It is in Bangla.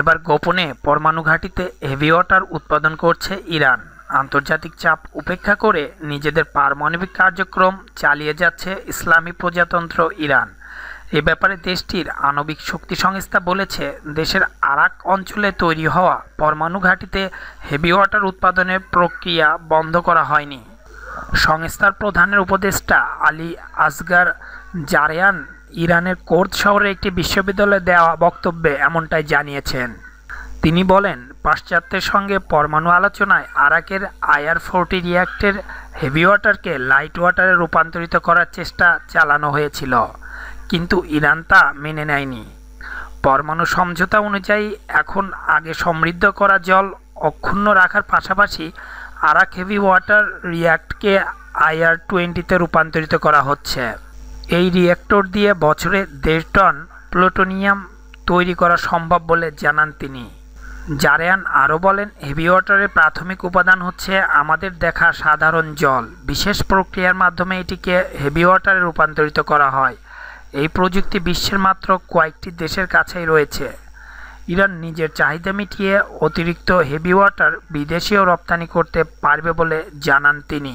এবার গোপনে পরমাণু ঘাঁটিতে হেভি ওয়াটার উৎপাদন করছে ইরান আন্তর্জাতিক চাপ উপেক্ষা করে নিজেদের পারমাণবিক কার্যক্রম চালিয়ে যাচ্ছে ইসলামী প্রজাতন্ত্র ইরান এ ব্যাপারে দেশটির আণবিক শক্তি সংস্থা বলেছে দেশের আরাক অঞ্চলে তৈরি হওয়া পরমাণু ঘাঁটিতে হেভি ওয়াটার উৎপাদনের প্রক্রিয়া বন্ধ করা হয়নি সংস্থার প্রধানের উপদেষ্টা আলী আসগার জারেয়ান ইরানের কোর্দ শহরে একটি বিশ্ববিদ্যালয়ে দেওয়া বক্তব্যে এমনটাই জানিয়েছেন তিনি বলেন পাশ্চাত্যের সঙ্গে পরমাণু আলোচনায় আরাকের আয়ার ফোরটি রিয়াক্টের হেভি ওয়াটারকে লাইট ওয়াটারে রূপান্তরিত করার চেষ্টা চালানো হয়েছিল কিন্তু ইরান তা মেনে নেয়নি পরমাণু সমঝোতা অনুযায়ী এখন আগে সমৃদ্ধ করা জল অক্ষুণ্ণ রাখার পাশাপাশি আরাক হেভি ওয়াটার রিয়াক্টকে আইআর টোয়েন্টিতে রূপান্তরিত করা হচ্ছে এই রিয়েক্টর দিয়ে বছরে দেড় টন প্লুটোনিয়াম তৈরি করা সম্ভব বলে জানান তিনি জারেয়ান আরও বলেন হেভি ওয়াটারের প্রাথমিক উপাদান হচ্ছে আমাদের দেখা সাধারণ জল বিশেষ প্রক্রিয়ার মাধ্যমে এটিকে হেভি ওয়াটারে রূপান্তরিত করা হয় এই প্রযুক্তি বিশ্বের মাত্র কয়েকটি দেশের কাছেই রয়েছে ইরান নিজের চাহিদা মিটিয়ে অতিরিক্ত হেভি ওয়াটার বিদেশেও রপ্তানি করতে পারবে বলে জানান তিনি